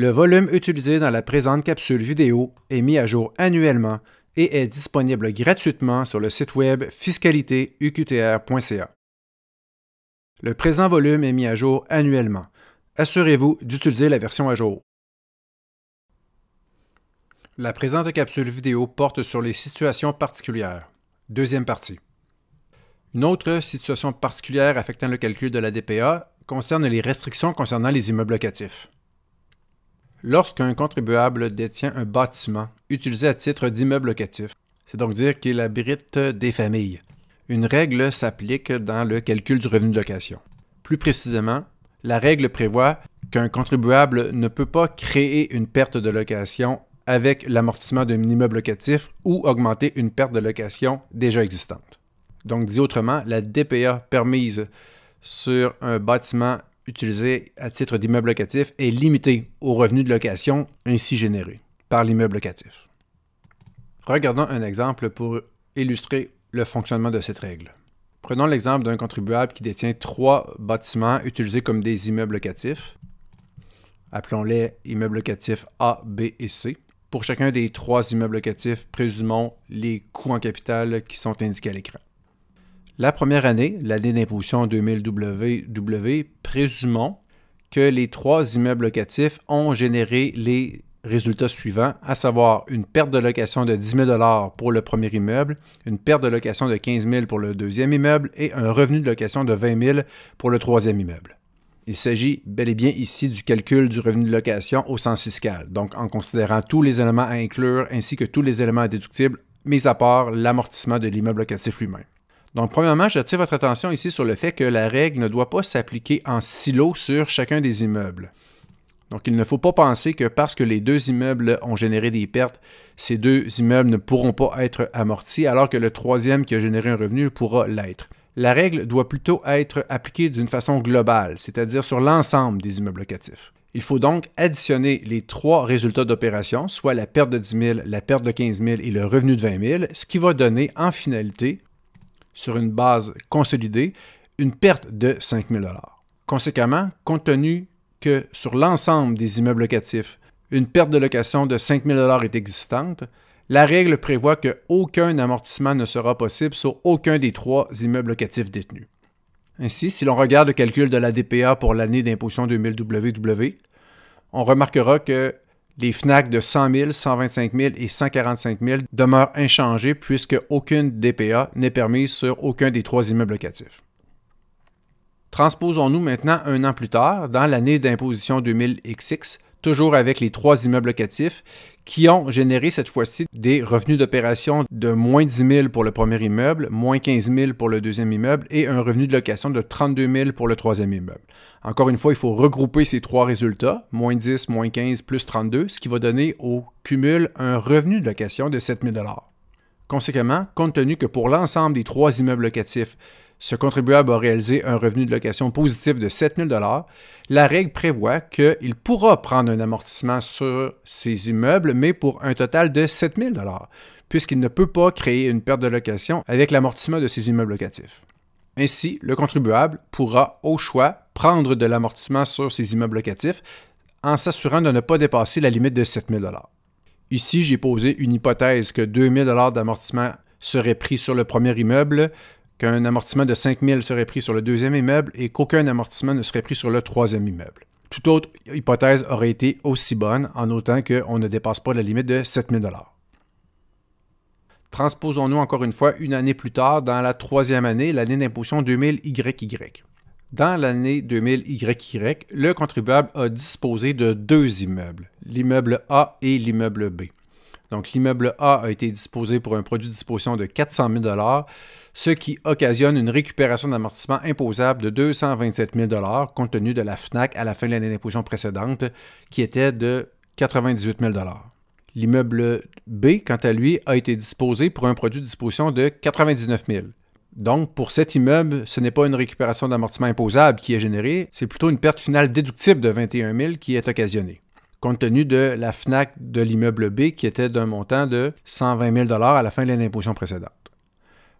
Le volume utilisé dans la présente capsule vidéo est mis à jour annuellement et est disponible gratuitement sur le site web fiscalitéuqtr.ca. Le présent volume est mis à jour annuellement. Assurez-vous d'utiliser la version à jour. La présente capsule vidéo porte sur les situations particulières. Deuxième partie. Une autre situation particulière affectant le calcul de la DPA concerne les restrictions concernant les immeubles locatifs lorsqu'un contribuable détient un bâtiment utilisé à titre d'immeuble locatif. C'est donc dire qu'il abrite des familles. Une règle s'applique dans le calcul du revenu de location. Plus précisément, la règle prévoit qu'un contribuable ne peut pas créer une perte de location avec l'amortissement d'un immeuble locatif ou augmenter une perte de location déjà existante. Donc dit autrement, la DPA permise sur un bâtiment utilisé à titre d'immeuble locatif est limité aux revenus de location ainsi générés par l'immeuble locatif. Regardons un exemple pour illustrer le fonctionnement de cette règle. Prenons l'exemple d'un contribuable qui détient trois bâtiments utilisés comme des immeubles locatifs. Appelons-les immeubles locatifs A, B et C. Pour chacun des trois immeubles locatifs, présumons les coûts en capital qui sont indiqués à l'écran. La première année, l'année d'imposition 2000 ww présumons que les trois immeubles locatifs ont généré les résultats suivants, à savoir une perte de location de 10 000 pour le premier immeuble, une perte de location de 15 000 pour le deuxième immeuble et un revenu de location de 20 000 pour le troisième immeuble. Il s'agit bel et bien ici du calcul du revenu de location au sens fiscal, donc en considérant tous les éléments à inclure ainsi que tous les éléments déductibles, mis à part l'amortissement de l'immeuble locatif lui-même. Donc, premièrement, j'attire votre attention ici sur le fait que la règle ne doit pas s'appliquer en silo sur chacun des immeubles. Donc, il ne faut pas penser que parce que les deux immeubles ont généré des pertes, ces deux immeubles ne pourront pas être amortis, alors que le troisième qui a généré un revenu pourra l'être. La règle doit plutôt être appliquée d'une façon globale, c'est-à-dire sur l'ensemble des immeubles locatifs. Il faut donc additionner les trois résultats d'opération, soit la perte de 10 000, la perte de 15 000 et le revenu de 20 000, ce qui va donner en finalité sur une base consolidée une perte de 5000 Conséquemment, compte tenu que sur l'ensemble des immeubles locatifs, une perte de location de 5 000 est existante, la règle prévoit qu'aucun amortissement ne sera possible sur aucun des trois immeubles locatifs détenus. Ainsi, si l'on regarde le calcul de la DPA pour l'année d'imposition 2000 WW, on remarquera que les FNAC de 100 000, 125 000 et 145 000 demeurent inchangés puisque aucune DPA n'est permise sur aucun des trois immeubles locatifs. Transposons-nous maintenant un an plus tard, dans l'année d'imposition 2000XX, toujours avec les trois immeubles locatifs qui ont généré cette fois-ci des revenus d'opération de moins 10 000 pour le premier immeuble, moins 15 000 pour le deuxième immeuble et un revenu de location de 32 000 pour le troisième immeuble. Encore une fois, il faut regrouper ces trois résultats, moins 10, moins 15, plus 32, ce qui va donner au cumul un revenu de location de 7 000 Conséquemment, compte tenu que pour l'ensemble des trois immeubles locatifs, ce contribuable a réalisé un revenu de location positif de 7 000 la règle prévoit qu'il pourra prendre un amortissement sur ses immeubles, mais pour un total de 7 000 puisqu'il ne peut pas créer une perte de location avec l'amortissement de ses immeubles locatifs. Ainsi, le contribuable pourra, au choix, prendre de l'amortissement sur ses immeubles locatifs en s'assurant de ne pas dépasser la limite de 7 000 Ici, j'ai posé une hypothèse que 2 000 d'amortissement seraient pris sur le premier immeuble, qu'un amortissement de 5 000 serait pris sur le deuxième immeuble et qu'aucun amortissement ne serait pris sur le troisième immeuble. Toute autre hypothèse aurait été aussi bonne en autant qu'on ne dépasse pas la limite de 7 000 Transposons-nous encore une fois une année plus tard dans la troisième année, l'année d'imposition 2000YY. Dans l'année 2000YY, le contribuable a disposé de deux immeubles, l'immeuble A et l'immeuble B. Donc l'immeuble A a été disposé pour un produit de disposition de 400 000 ce qui occasionne une récupération d'amortissement imposable de 227 000 compte tenu de la FNAC à la fin de l'année d'imposition précédente qui était de 98 000 L'immeuble B, quant à lui, a été disposé pour un produit de disposition de 99 000 donc, pour cet immeuble, ce n'est pas une récupération d'amortissement imposable qui est générée, c'est plutôt une perte finale déductible de 21 000 qui est occasionnée compte tenu de la FNAC de l'immeuble B qui était d'un montant de 120 000 à la fin de l'année d'imposition précédente.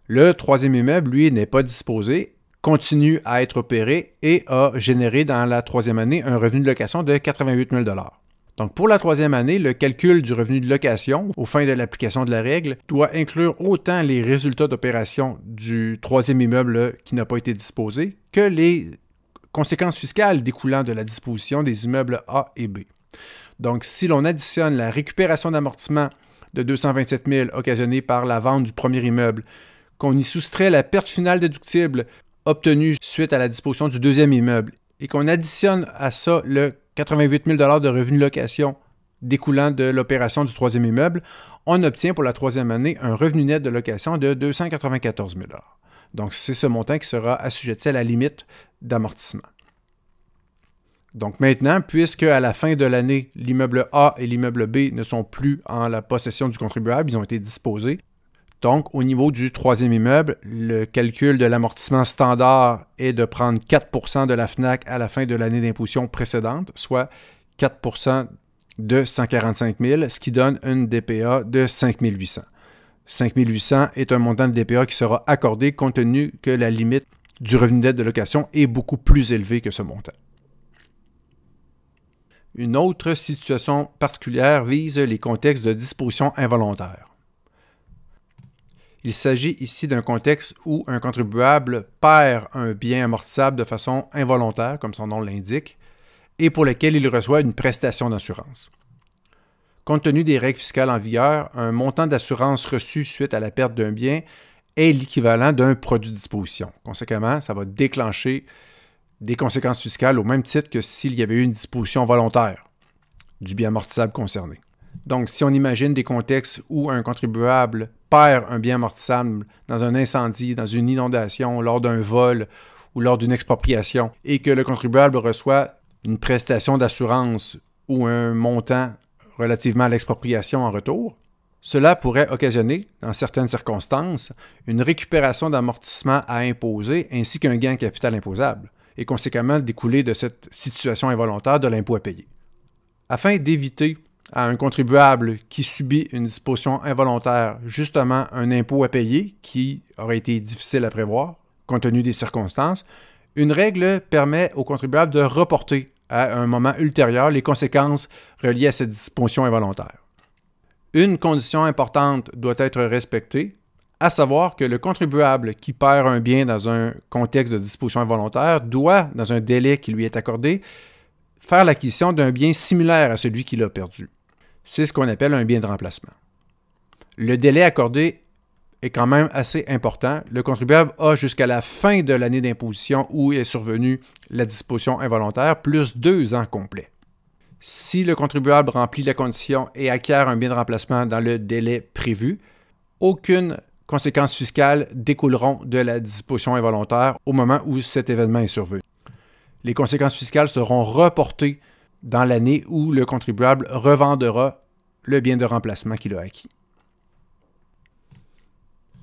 Le troisième immeuble, lui, n'est pas disposé, continue à être opéré et a généré dans la troisième année un revenu de location de 88 000 donc, pour la troisième année, le calcul du revenu de location, au fin de l'application de la règle, doit inclure autant les résultats d'opération du troisième immeuble qui n'a pas été disposé que les conséquences fiscales découlant de la disposition des immeubles A et B. Donc, si l'on additionne la récupération d'amortissement de 227 000 occasionnée par la vente du premier immeuble, qu'on y soustrait la perte finale déductible obtenue suite à la disposition du deuxième immeuble et qu'on additionne à ça le 88 000 de revenus location découlant de l'opération du troisième immeuble, on obtient pour la troisième année un revenu net de location de 294 000 Donc, c'est ce montant qui sera assujetti à la limite d'amortissement. Donc maintenant, puisque à la fin de l'année, l'immeuble A et l'immeuble B ne sont plus en la possession du contribuable, ils ont été disposés. Donc au niveau du troisième immeuble, le calcul de l'amortissement standard est de prendre 4 de la FNAC à la fin de l'année d'imposition précédente, soit 4 de 145 000, ce qui donne une DPA de 5 800. 5 800 est un montant de DPA qui sera accordé compte tenu que la limite du revenu d'aide de location est beaucoup plus élevée que ce montant. Une autre situation particulière vise les contextes de disposition involontaire. Il s'agit ici d'un contexte où un contribuable perd un bien amortissable de façon involontaire, comme son nom l'indique, et pour lequel il reçoit une prestation d'assurance. Compte tenu des règles fiscales en vigueur, un montant d'assurance reçu suite à la perte d'un bien est l'équivalent d'un produit de disposition. Conséquemment, ça va déclencher des conséquences fiscales au même titre que s'il y avait eu une disposition volontaire du bien amortissable concerné. Donc, si on imagine des contextes où un contribuable perd un bien amortissable dans un incendie, dans une inondation, lors d'un vol ou lors d'une expropriation, et que le contribuable reçoit une prestation d'assurance ou un montant relativement à l'expropriation en retour, cela pourrait occasionner, dans certaines circonstances, une récupération d'amortissement à imposer ainsi qu'un gain capital imposable et conséquemment découler de cette situation involontaire de l'impôt à payer. Afin d'éviter à un contribuable qui subit une disposition involontaire justement un impôt à payer qui aurait été difficile à prévoir compte tenu des circonstances, une règle permet au contribuable de reporter à un moment ultérieur les conséquences reliées à cette disposition involontaire. Une condition importante doit être respectée, à savoir que le contribuable qui perd un bien dans un contexte de disposition involontaire doit, dans un délai qui lui est accordé, faire l'acquisition d'un bien similaire à celui qu'il a perdu. C'est ce qu'on appelle un bien de remplacement. Le délai accordé est quand même assez important. Le contribuable a jusqu'à la fin de l'année d'imposition où est survenue la disposition involontaire, plus deux ans complets. Si le contribuable remplit la condition et acquiert un bien de remplacement dans le délai prévu, aucune conséquences fiscales découleront de la disposition involontaire au moment où cet événement est survenu. Les conséquences fiscales seront reportées dans l'année où le contribuable revendra le bien de remplacement qu'il a acquis.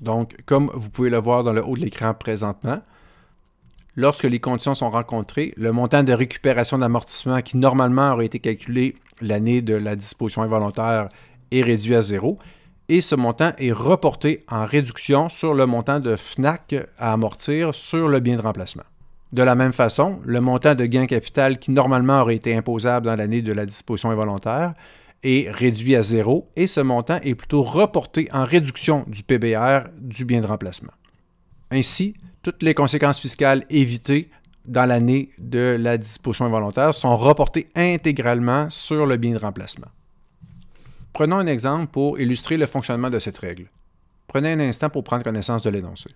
Donc, comme vous pouvez le voir dans le haut de l'écran présentement, lorsque les conditions sont rencontrées, le montant de récupération d'amortissement qui normalement aurait été calculé l'année de la disposition involontaire est réduit à zéro et ce montant est reporté en réduction sur le montant de FNAC à amortir sur le bien de remplacement. De la même façon, le montant de gain capital qui normalement aurait été imposable dans l'année de la disposition involontaire est réduit à zéro et ce montant est plutôt reporté en réduction du PBR du bien de remplacement. Ainsi, toutes les conséquences fiscales évitées dans l'année de la disposition involontaire sont reportées intégralement sur le bien de remplacement. Prenons un exemple pour illustrer le fonctionnement de cette règle. Prenez un instant pour prendre connaissance de l'énoncé.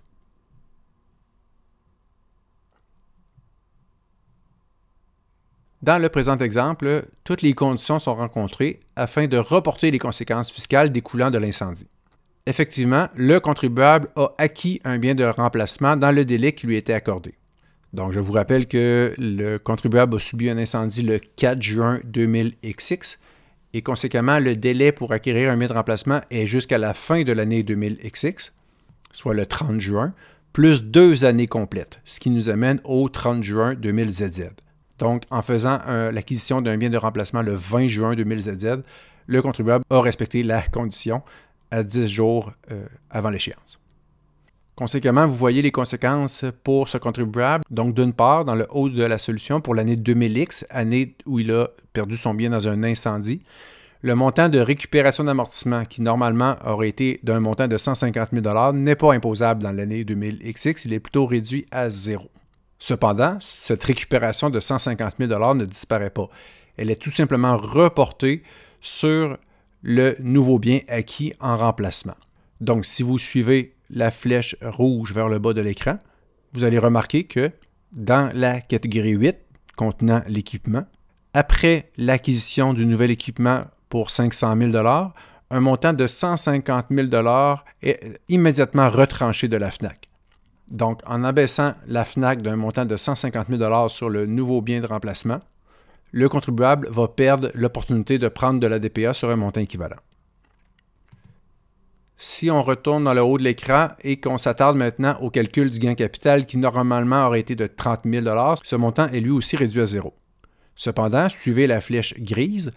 Dans le présent exemple, toutes les conditions sont rencontrées afin de reporter les conséquences fiscales découlant de l'incendie. Effectivement, le contribuable a acquis un bien de remplacement dans le délai qui lui était accordé. Donc, je vous rappelle que le contribuable a subi un incendie le 4 juin 2006 XX et conséquemment, le délai pour acquérir un bien de remplacement est jusqu'à la fin de l'année 2000XX, soit le 30 juin, plus deux années complètes, ce qui nous amène au 30 juin 2000ZZ. Donc, en faisant euh, l'acquisition d'un bien de remplacement le 20 juin 2000ZZ, le contribuable a respecté la condition à 10 jours euh, avant l'échéance. Conséquemment, vous voyez les conséquences pour ce contribuable. Donc, d'une part, dans le haut de la solution pour l'année 2000X, année où il a perdu son bien dans un incendie, le montant de récupération d'amortissement, qui normalement aurait été d'un montant de 150 000 n'est pas imposable dans l'année 2000XX, il est plutôt réduit à zéro. Cependant, cette récupération de 150 000 ne disparaît pas. Elle est tout simplement reportée sur le nouveau bien acquis en remplacement. Donc, si vous suivez la flèche rouge vers le bas de l'écran, vous allez remarquer que dans la catégorie 8, contenant l'équipement, après l'acquisition du nouvel équipement pour 500 000 un montant de 150 000 est immédiatement retranché de la FNAC. Donc, en abaissant la FNAC d'un montant de 150 000 sur le nouveau bien de remplacement, le contribuable va perdre l'opportunité de prendre de la DPA sur un montant équivalent. Si on retourne dans le haut de l'écran et qu'on s'attarde maintenant au calcul du gain capital qui normalement aurait été de 30 000 ce montant est lui aussi réduit à zéro. Cependant, suivez la flèche grise,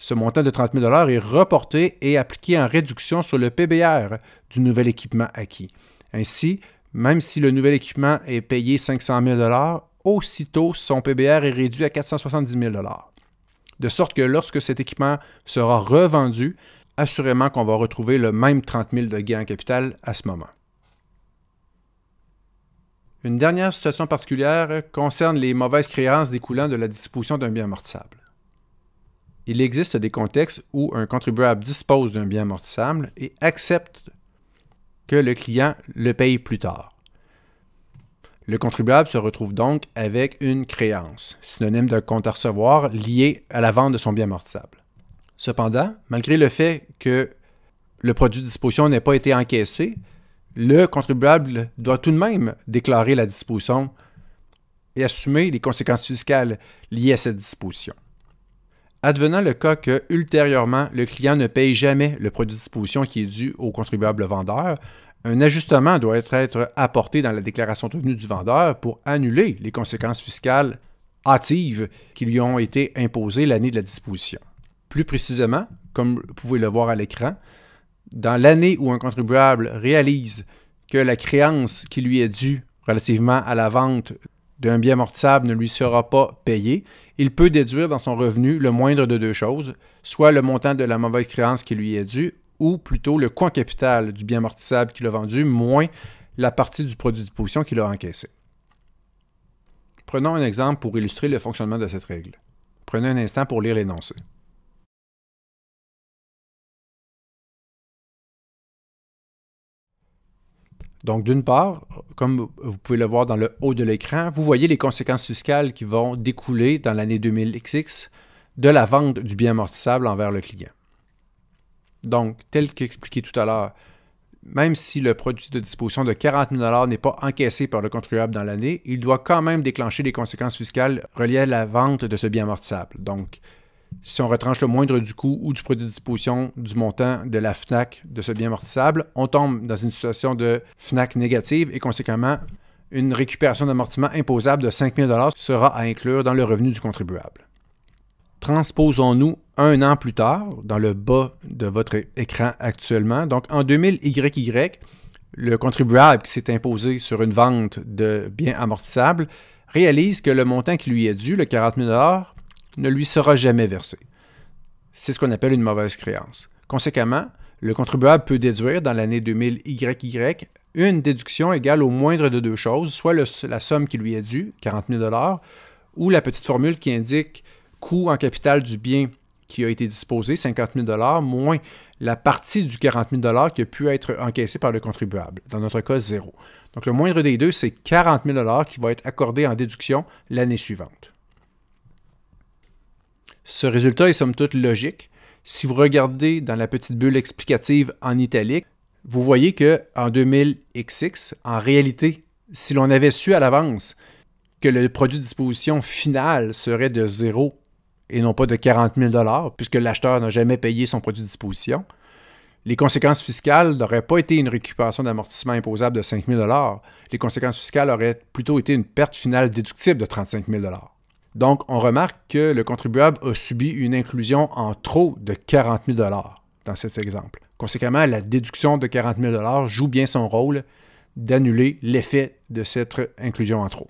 ce montant de 30 000 est reporté et appliqué en réduction sur le PBR du nouvel équipement acquis. Ainsi, même si le nouvel équipement est payé 500 000 aussitôt son PBR est réduit à 470 000 De sorte que lorsque cet équipement sera revendu, assurément qu'on va retrouver le même 30 000 de gains en capital à ce moment. Une dernière situation particulière concerne les mauvaises créances découlant de la disposition d'un bien amortissable. Il existe des contextes où un contribuable dispose d'un bien amortissable et accepte que le client le paye plus tard. Le contribuable se retrouve donc avec une créance, synonyme d'un compte à recevoir lié à la vente de son bien amortissable. Cependant, malgré le fait que le produit de disposition n'ait pas été encaissé, le contribuable doit tout de même déclarer la disposition et assumer les conséquences fiscales liées à cette disposition. Advenant le cas que, ultérieurement, le client ne paye jamais le produit de disposition qui est dû au contribuable vendeur, un ajustement doit être apporté dans la déclaration de revenus du vendeur pour annuler les conséquences fiscales hâtives qui lui ont été imposées l'année de la disposition. Plus précisément, comme vous pouvez le voir à l'écran, dans l'année où un contribuable réalise que la créance qui lui est due relativement à la vente d'un bien amortissable ne lui sera pas payée, il peut déduire dans son revenu le moindre de deux choses, soit le montant de la mauvaise créance qui lui est due, ou plutôt le coût capital du bien amortissable qu'il a vendu, moins la partie du produit de disposition qu'il a encaissé. Prenons un exemple pour illustrer le fonctionnement de cette règle. Prenez un instant pour lire l'énoncé. Donc, d'une part, comme vous pouvez le voir dans le haut de l'écran, vous voyez les conséquences fiscales qui vont découler dans l'année 2000XX de la vente du bien amortissable envers le client. Donc, tel qu'expliqué tout à l'heure, même si le produit de disposition de 40 000 n'est pas encaissé par le contribuable dans l'année, il doit quand même déclencher les conséquences fiscales reliées à la vente de ce bien amortissable. Donc, si on retranche le moindre du coût ou du produit de disposition du montant de la FNAC de ce bien amortissable, on tombe dans une situation de FNAC négative et conséquemment, une récupération d'amortissement imposable de 5 000 sera à inclure dans le revenu du contribuable. Transposons-nous un an plus tard dans le bas de votre écran actuellement. Donc en 2000 YY, le contribuable qui s'est imposé sur une vente de biens amortissables réalise que le montant qui lui est dû, le 40 000 ne lui sera jamais versé. C'est ce qu'on appelle une mauvaise créance. Conséquemment, le contribuable peut déduire dans l'année 2000 YY une déduction égale au moindre de deux choses, soit la somme qui lui est due, 40 000 ou la petite formule qui indique coût en capital du bien qui a été disposé, 50 000 moins la partie du 40 000 qui a pu être encaissée par le contribuable, dans notre cas zéro. Donc le moindre des deux, c'est 40 000 qui va être accordé en déduction l'année suivante. Ce résultat est somme toute logique. Si vous regardez dans la petite bulle explicative en italique, vous voyez que en 2000XX, en réalité, si l'on avait su à l'avance que le produit de disposition final serait de zéro et non pas de 40 000 puisque l'acheteur n'a jamais payé son produit de disposition, les conséquences fiscales n'auraient pas été une récupération d'amortissement imposable de 5 000 Les conséquences fiscales auraient plutôt été une perte finale déductible de 35 000 donc, on remarque que le contribuable a subi une inclusion en trop de 40 000 dans cet exemple. Conséquemment, la déduction de 40 000 joue bien son rôle d'annuler l'effet de cette inclusion en trop.